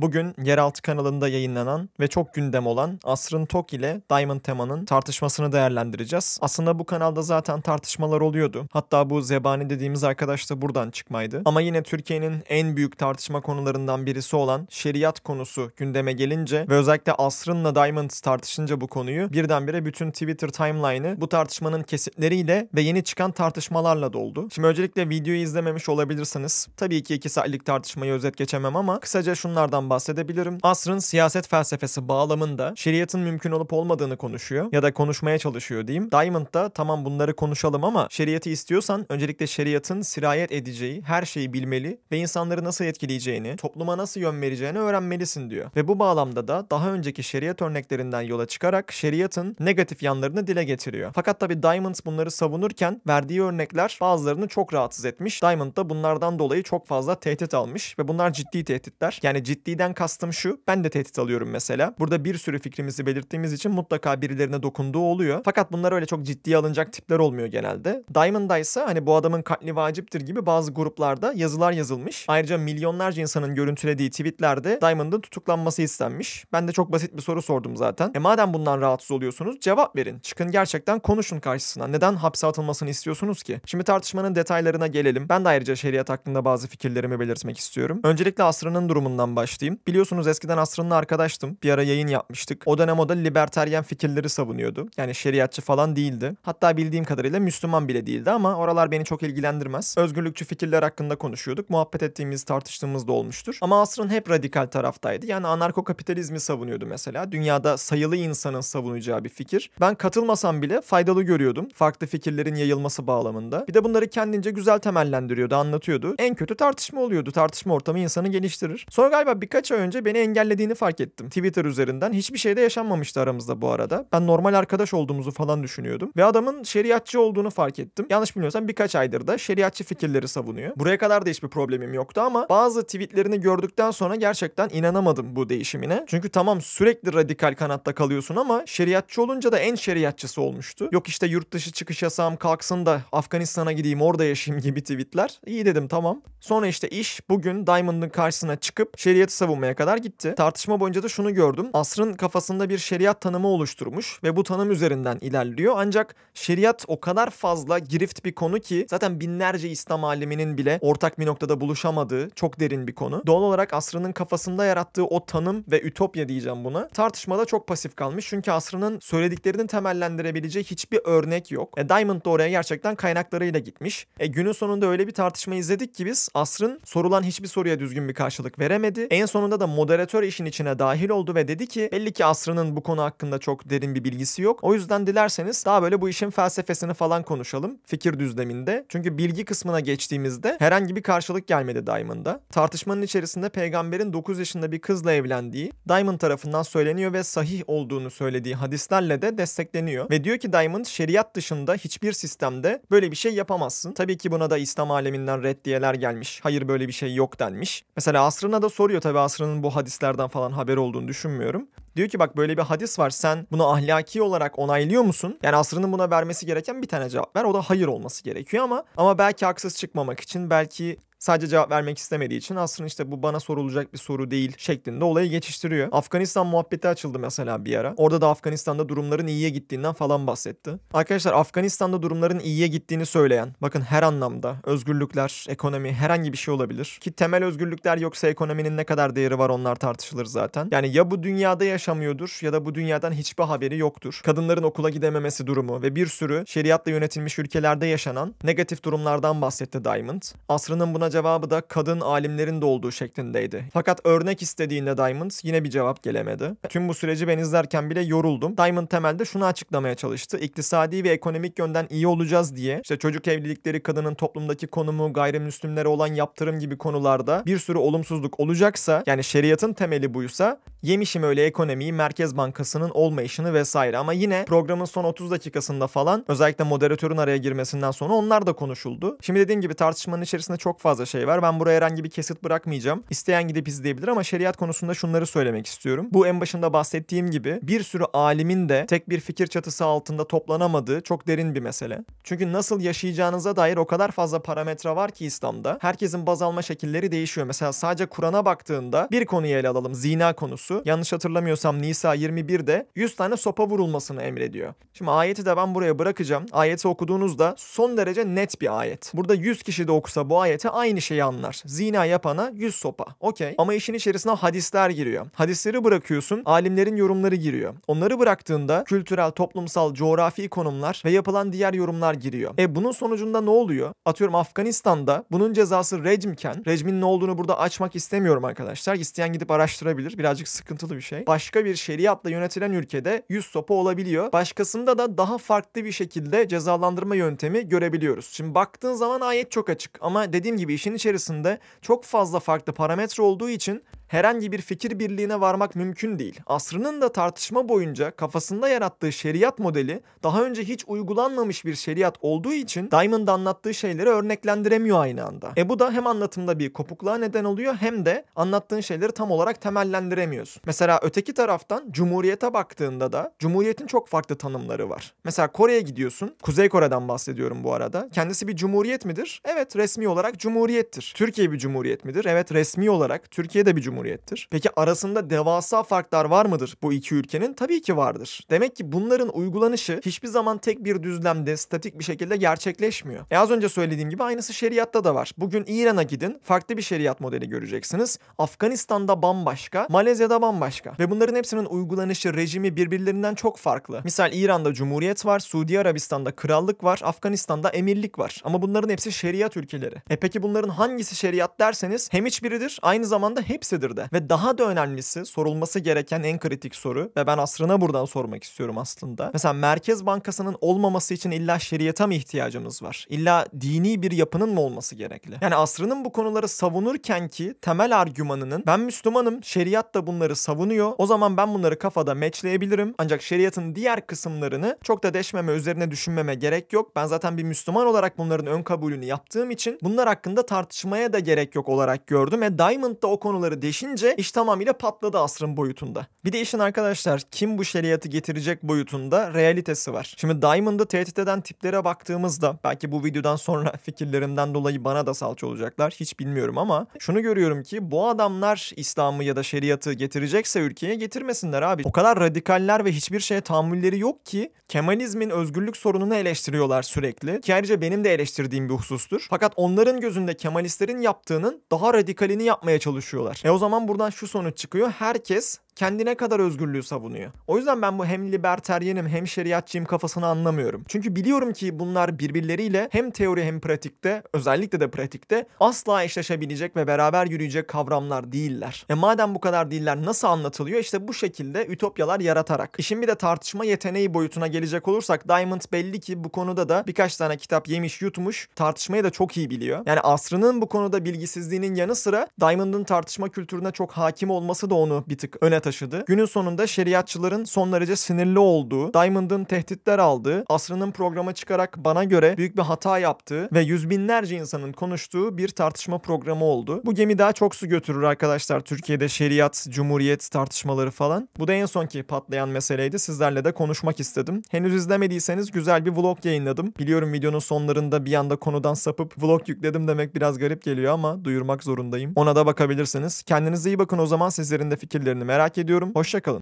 Bugün Yeraltı kanalında yayınlanan ve çok gündem olan Asrın Tok ile Diamond Tema'nın tartışmasını değerlendireceğiz. Aslında bu kanalda zaten tartışmalar oluyordu. Hatta bu zebani dediğimiz arkadaş da buradan çıkmaydı. Ama yine Türkiye'nin en büyük tartışma konularından birisi olan şeriat konusu gündeme gelince ve özellikle Asrın'la Diamond tartışınca bu konuyu birdenbire bütün Twitter timeline'ı bu tartışmanın kesitleriyle ve yeni çıkan tartışmalarla doldu. Şimdi öncelikle videoyu izlememiş olabilirsiniz. Tabii ki iki saatlik tartışmayı özet geçemem ama kısaca şunlardan bahsedeyim bahsedebilirim. Asrın siyaset felsefesi bağlamında şeriatın mümkün olup olmadığını konuşuyor ya da konuşmaya çalışıyor diyeyim. Diamond da tamam bunları konuşalım ama şeriatı istiyorsan öncelikle şeriatın sirayet edeceği her şeyi bilmeli ve insanları nasıl etkileyeceğini, topluma nasıl yön vereceğini öğrenmelisin diyor. Ve bu bağlamda da daha önceki şeriat örneklerinden yola çıkarak şeriatın negatif yanlarını dile getiriyor. Fakat tabii Diamond bunları savunurken verdiği örnekler bazılarını çok rahatsız etmiş. Diamond da bunlardan dolayı çok fazla tehdit almış ve bunlar ciddi tehditler. Yani ciddi Tehditten kastım şu. Ben de tehdit alıyorum mesela. Burada bir sürü fikrimizi belirttiğimiz için mutlaka birilerine dokunduğu oluyor. Fakat bunlar öyle çok ciddiye alınacak tipler olmuyor genelde. Diamond'da ise hani bu adamın katli vaciptir gibi bazı gruplarda yazılar yazılmış. Ayrıca milyonlarca insanın görüntülediği tweetlerde Diamond'ın tutuklanması istenmiş. Ben de çok basit bir soru sordum zaten. E madem bundan rahatsız oluyorsunuz cevap verin. Çıkın gerçekten konuşun karşısına. Neden hapse atılmasını istiyorsunuz ki? Şimdi tartışmanın detaylarına gelelim. Ben de ayrıca şeriat hakkında bazı fikirlerimi belirtmek istiyorum. Öncelikle asrının durumundan başlayayım takipteyim. Biliyorsunuz eskiden Asrın'la arkadaştım. Bir ara yayın yapmıştık. O dönem o da liberteryen fikirleri savunuyordu. Yani şeriatçı falan değildi. Hatta bildiğim kadarıyla Müslüman bile değildi ama oralar beni çok ilgilendirmez. Özgürlükçü fikirler hakkında konuşuyorduk. Muhabbet ettiğimiz, tartıştığımız da olmuştur. Ama Asrın hep radikal taraftaydı. Yani anarko kapitalizmi savunuyordu mesela. Dünyada sayılı insanın savunacağı bir fikir. Ben katılmasam bile faydalı görüyordum. Farklı fikirlerin yayılması bağlamında. Bir de bunları kendince güzel temellendiriyordu, anlatıyordu. En kötü tartışma oluyordu. Tartışma ortamı insanı geliştirir. Sonra galiba bir birkaç ay önce beni engellediğini fark ettim. Twitter üzerinden hiçbir şey de yaşanmamıştı aramızda bu arada. Ben normal arkadaş olduğumuzu falan düşünüyordum. Ve adamın şeriatçı olduğunu fark ettim. Yanlış bilmiyorsam birkaç aydır da şeriatçı fikirleri savunuyor. Buraya kadar da hiçbir problemim yoktu ama bazı tweetlerini gördükten sonra gerçekten inanamadım bu değişimine. Çünkü tamam sürekli radikal kanatta kalıyorsun ama şeriatçı olunca da en şeriatçısı olmuştu. Yok işte yurt dışı çıkış yasam kalksın da Afganistan'a gideyim orada yaşayayım gibi tweetler. İyi dedim tamam. Sonra işte iş bugün Diamond'ın karşısına çıkıp şeriatı savunmaya kadar gitti. Tartışma boyunca da şunu gördüm. Asrın kafasında bir şeriat tanımı oluşturmuş ve bu tanım üzerinden ilerliyor. Ancak şeriat o kadar fazla girift bir konu ki zaten binlerce İslam aliminin bile ortak bir noktada buluşamadığı çok derin bir konu. Doğal olarak asrının kafasında yarattığı o tanım ve ütopya diyeceğim buna tartışmada çok pasif kalmış. Çünkü asrının söylediklerini temellendirebileceği hiçbir örnek yok. E, Diamond da oraya gerçekten kaynaklarıyla gitmiş. E, günün sonunda öyle bir tartışma izledik ki biz asrın sorulan hiçbir soruya düzgün bir karşılık veremedi. En sonunda da moderatör işin içine dahil oldu ve dedi ki belli ki Asra'nın bu konu hakkında çok derin bir bilgisi yok. O yüzden dilerseniz daha böyle bu işin felsefesini falan konuşalım fikir düzleminde. Çünkü bilgi kısmına geçtiğimizde herhangi bir karşılık gelmedi Diamond'a. Tartışmanın içerisinde peygamberin 9 yaşında bir kızla evlendiği Diamond tarafından söyleniyor ve sahih olduğunu söylediği hadislerle de destekleniyor. Ve diyor ki Diamond şeriat dışında hiçbir sistemde böyle bir şey yapamazsın. Tabii ki buna da İslam aleminden reddiyeler gelmiş. Hayır böyle bir şey yok denmiş. Mesela Asrına da soruyor tabii asrının bu hadislerden falan haber olduğunu düşünmüyorum. Diyor ki bak böyle bir hadis var sen bunu ahlaki olarak onaylıyor musun? Yani asrının buna vermesi gereken bir tane cevap ver. O da hayır olması gerekiyor ama ama belki haksız çıkmamak için belki Sadece cevap vermek istemediği için aslında işte bu bana sorulacak bir soru değil şeklinde olayı geçiştiriyor. Afganistan muhabbeti açıldı mesela bir ara. Orada da Afganistan'da durumların iyiye gittiğinden falan bahsetti. Arkadaşlar Afganistan'da durumların iyiye gittiğini söyleyen, bakın her anlamda özgürlükler, ekonomi herhangi bir şey olabilir. Ki temel özgürlükler yoksa ekonominin ne kadar değeri var onlar tartışılır zaten. Yani ya bu dünyada yaşamıyordur ya da bu dünyadan hiçbir haberi yoktur. Kadınların okula gidememesi durumu ve bir sürü şeriatla yönetilmiş ülkelerde yaşanan negatif durumlardan bahsetti Diamond. Asrının buna cevabı da kadın alimlerin de olduğu şeklindeydi. Fakat örnek istediğinde Diamond yine bir cevap gelemedi. Tüm bu süreci ben izlerken bile yoruldum. Diamond temelde şunu açıklamaya çalıştı. İktisadi ve ekonomik yönden iyi olacağız diye işte çocuk evlilikleri, kadının toplumdaki konumu, gayrimüslimlere olan yaptırım gibi konularda bir sürü olumsuzluk olacaksa yani şeriatın temeli buysa yemişim öyle ekonomiyi, Merkez Bankası'nın olmayışını vesaire ama yine programın son 30 dakikasında falan özellikle moderatörün araya girmesinden sonra onlar da konuşuldu. Şimdi dediğim gibi tartışmanın içerisinde çok fazla fazla şey var. Ben buraya herhangi bir kesit bırakmayacağım. İsteyen gidip izleyebilir ama şeriat konusunda şunları söylemek istiyorum. Bu en başında bahsettiğim gibi bir sürü alimin de tek bir fikir çatısı altında toplanamadığı çok derin bir mesele. Çünkü nasıl yaşayacağınıza dair o kadar fazla parametre var ki İslam'da. Herkesin baz alma şekilleri değişiyor. Mesela sadece Kur'an'a baktığında bir konuyu ele alalım. Zina konusu. Yanlış hatırlamıyorsam Nisa 21'de 100 tane sopa vurulmasını emrediyor. Şimdi ayeti de ben buraya bırakacağım. Ayeti okuduğunuzda son derece net bir ayet. Burada 100 kişi de okusa bu ayete aynı aynı şeyi anlar. Zina yapana yüz sopa. Okey. Ama işin içerisine hadisler giriyor. Hadisleri bırakıyorsun, alimlerin yorumları giriyor. Onları bıraktığında kültürel, toplumsal, coğrafi konumlar ve yapılan diğer yorumlar giriyor. E bunun sonucunda ne oluyor? Atıyorum Afganistan'da bunun cezası rejimken, rejimin ne olduğunu burada açmak istemiyorum arkadaşlar. İsteyen gidip araştırabilir. Birazcık sıkıntılı bir şey. Başka bir şeriatla yönetilen ülkede yüz sopa olabiliyor. Başkasında da daha farklı bir şekilde cezalandırma yöntemi görebiliyoruz. Şimdi baktığın zaman ayet çok açık ama dediğim gibi işin içerisinde çok fazla farklı parametre olduğu için herhangi bir fikir birliğine varmak mümkün değil. Asrının da tartışma boyunca kafasında yarattığı şeriat modeli daha önce hiç uygulanmamış bir şeriat olduğu için Diamond anlattığı şeyleri örneklendiremiyor aynı anda. E bu da hem anlatımda bir kopukluğa neden oluyor hem de anlattığın şeyleri tam olarak temellendiremiyorsun. Mesela öteki taraftan Cumhuriyet'e baktığında da Cumhuriyet'in çok farklı tanımları var. Mesela Kore'ye gidiyorsun. Kuzey Kore'den bahsediyorum bu arada. Kendisi bir cumhuriyet midir? Evet resmi olarak cumhuriyettir. Türkiye bir cumhuriyet midir? Evet resmi olarak Türkiye de bir cumhuriyet cumhuriyettir. Peki arasında devasa farklar var mıdır bu iki ülkenin? Tabii ki vardır. Demek ki bunların uygulanışı hiçbir zaman tek bir düzlemde statik bir şekilde gerçekleşmiyor. E az önce söylediğim gibi aynısı şeriatta da var. Bugün İran'a gidin farklı bir şeriat modeli göreceksiniz. Afganistan'da bambaşka, Malezya'da bambaşka. Ve bunların hepsinin uygulanışı, rejimi birbirlerinden çok farklı. Misal İran'da cumhuriyet var, Suudi Arabistan'da krallık var, Afganistan'da emirlik var. Ama bunların hepsi şeriat ülkeleri. E peki bunların hangisi şeriat derseniz hem hiçbiridir aynı zamanda hepsidir öyledir de. Ve daha da önemlisi sorulması gereken en kritik soru ve ben asrına buradan sormak istiyorum aslında. Mesela Merkez Bankası'nın olmaması için illa şeriata mı ihtiyacımız var? İlla dini bir yapının mı olması gerekli? Yani asrının bu konuları savunurken ki temel argümanının ben Müslümanım, şeriat da bunları savunuyor. O zaman ben bunları kafada meçleyebilirim. Ancak şeriatın diğer kısımlarını çok da deşmeme, üzerine düşünmeme gerek yok. Ben zaten bir Müslüman olarak bunların ön kabulünü yaptığım için bunlar hakkında tartışmaya da gerek yok olarak gördüm. Ve Diamond da o konuları deş gelişince iş tamamıyla patladı asrın boyutunda. Bir de işin arkadaşlar kim bu şeriatı getirecek boyutunda realitesi var. Şimdi Diamond'ı tehdit eden tiplere baktığımızda belki bu videodan sonra fikirlerimden dolayı bana da salça olacaklar hiç bilmiyorum ama şunu görüyorum ki bu adamlar İslam'ı ya da şeriatı getirecekse ülkeye getirmesinler abi. O kadar radikaller ve hiçbir şeye tahammülleri yok ki Kemalizmin özgürlük sorununu eleştiriyorlar sürekli. Ki ayrıca benim de eleştirdiğim bir husustur. Fakat onların gözünde Kemalistlerin yaptığının daha radikalini yapmaya çalışıyorlar. E o zaman zaman buradan şu sonuç çıkıyor. Herkes kendine kadar özgürlüğü savunuyor. O yüzden ben bu hem liberteryenim hem şeriatçıyım kafasını anlamıyorum. Çünkü biliyorum ki bunlar birbirleriyle hem teori hem pratikte özellikle de pratikte asla eşleşebilecek ve beraber yürüyecek kavramlar değiller. E madem bu kadar değiller nasıl anlatılıyor? İşte bu şekilde ütopyalar yaratarak. İşin bir de tartışma yeteneği boyutuna gelecek olursak Diamond belli ki bu konuda da birkaç tane kitap yemiş yutmuş tartışmayı da çok iyi biliyor. Yani asrının bu konuda bilgisizliğinin yanı sıra Diamond'ın tartışma kültürüne çok hakim olması da onu bir tık öne taşıdı. Günün sonunda şeriatçıların son derece sinirli olduğu, Diamond'ın tehditler aldığı, asrının programa çıkarak bana göre büyük bir hata yaptığı ve yüz binlerce insanın konuştuğu bir tartışma programı oldu. Bu gemi daha çok su götürür arkadaşlar Türkiye'de şeriat, cumhuriyet tartışmaları falan. Bu da en sonki patlayan meseleydi. Sizlerle de konuşmak istedim. Henüz izlemediyseniz güzel bir vlog yayınladım. Biliyorum videonun sonlarında bir anda konudan sapıp vlog yükledim demek biraz garip geliyor ama duyurmak zorundayım. Ona da bakabilirsiniz. Kendinize iyi bakın o zaman sizlerin de fikirlerini merak merak ediyorum. Hoşçakalın.